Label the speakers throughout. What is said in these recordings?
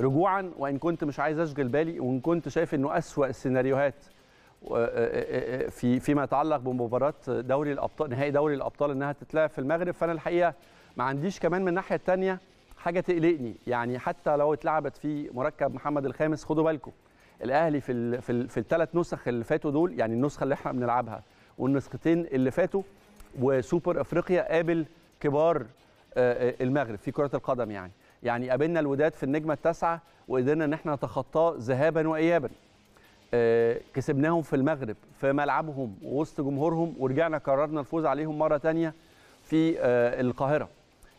Speaker 1: رجوعا وان كنت مش عايز اشغل بالي وان كنت شايف انه اسوا السيناريوهات في فيما يتعلق بمباراه دوري الابطال نهائي دوري الابطال انها تتلعب في المغرب فانا الحقيقه ما عنديش كمان من الناحيه الثانيه حاجه تقلقني يعني حتى لو اتلعبت في مركب محمد الخامس خدوا بالكم الاهلي في الـ في, في الثلاث نسخ اللي فاتوا دول يعني النسخه اللي احنا بنلعبها والنسختين اللي فاتوا وسوبر افريقيا قابل كبار المغرب في كره القدم يعني يعني قابلنا الوداد في النجمه التاسعه وقدرنا ان احنا نتخطاه ذهابا وايابا آه، كسبناهم في المغرب في ملعبهم ووسط جمهورهم ورجعنا قررنا الفوز عليهم مره ثانيه في آه، القاهره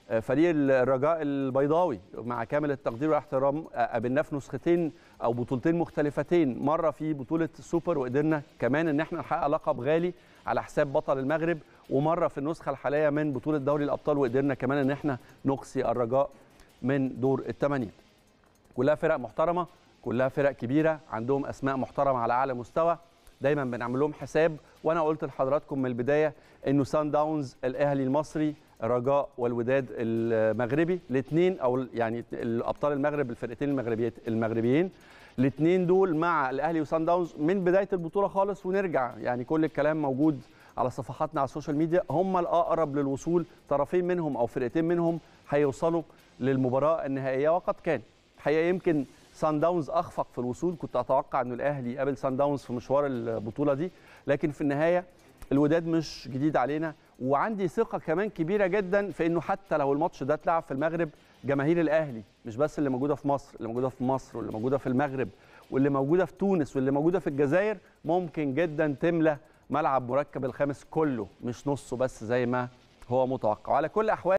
Speaker 1: آه، فريق الرجاء البيضاوي مع كامل التقدير والاحترام قابلناه في نسختين او بطولتين مختلفتين مره في بطوله السوبر وقدرنا كمان ان احنا نحقق لقب غالي على حساب بطل المغرب ومره في النسخه الحاليه من بطوله دوري الابطال وقدرنا كمان ان احنا نقصي الرجاء من دور الثمانيه كلها فرق محترمه كلها فرق كبيره عندهم اسماء محترمه على اعلى مستوى دايما بنعمل لهم حساب وانا قلت لحضراتكم من البدايه انه سان داونز الاهلي المصري الرجاء والوداد المغربي الاثنين او يعني الابطال المغرب الفرقتين المغربيات المغربيين الاثنين دول مع الاهلي وسان داونز من بدايه البطوله خالص ونرجع يعني كل الكلام موجود على صفحاتنا على السوشيال ميديا هم الاقرب للوصول طرفين منهم او فرقتين منهم هيوصلوا للمباراه النهائيه وقد كان الحقيقه يمكن سان داونز اخفق في الوصول كنت اتوقع انه الاهلي يقابل سان داونز في مشوار البطوله دي لكن في النهايه الوداد مش جديد علينا وعندي ثقه كمان كبيره جدا في انه حتى لو الماتش ده اتلعب في المغرب جماهير الاهلي مش بس اللي موجوده في مصر اللي موجوده في مصر واللي موجوده في المغرب واللي موجوده في تونس واللي موجوده في الجزائر ممكن جدا تملى ملعب مركب الخامس كله مش نصه بس زي ما هو متوقع على كل احوال